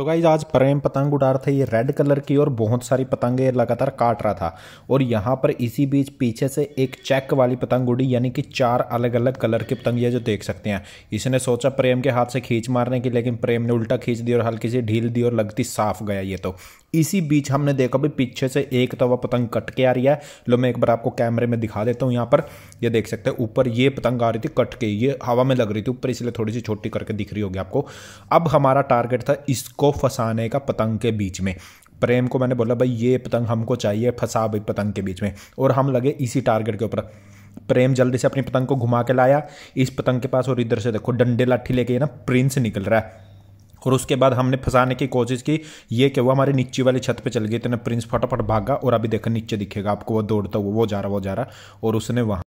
तो गाइज आज प्रेम पतंग उड़ा रहा था ये रेड कलर की और बहुत सारी पतंगे लगातार काट रहा था और यहाँ पर इसी बीच पीछे से एक चेक वाली पतंग उड़ी यानी कि चार अलग अलग कलर की पतंग ये जो देख सकते हैं इसने सोचा प्रेम के हाथ से खींच मारने की लेकिन प्रेम ने उल्टा खींच दिया और हल्की सी ढील दी और लगती साफ गया ये तो इसी बीच हमने देखा भी पीछे से एक तवा पतंग कट के आ रही है लो मैं एक बार आपको कैमरे में दिखा देता हूँ यहाँ पर ये देख सकते हैं ऊपर ये पतंग आ रही थी कट के ये हवा में लग रही थी ऊपर इसलिए थोड़ी सी छोटी करके दिख रही होगी आपको अब हमारा टारगेट था इसको फंसाने का पतंग के बीच में प्रेम को मैंने बोला भाई ये पतंग हमको चाहिए फंसा भाई पतंग के बीच में और हम लगे इसी टारगेट के ऊपर प्रेम जल्दी से अपनी पतंग को घुमा के लाया इस पतंग के पास और इधर से देखो डंडे लाठी लेके ना प्रिंस निकल रहा है और उसके बाद हमने फंसाने की कोशिश की ये कि वो हमारे नीचे वाली छत पे चल गई तो ना प्रिंस फटाफट भागा और अभी देखा नीचे दिखेगा आपको वो दौड़ता वो वो जा रहा वो जा रहा और उसने वहाँ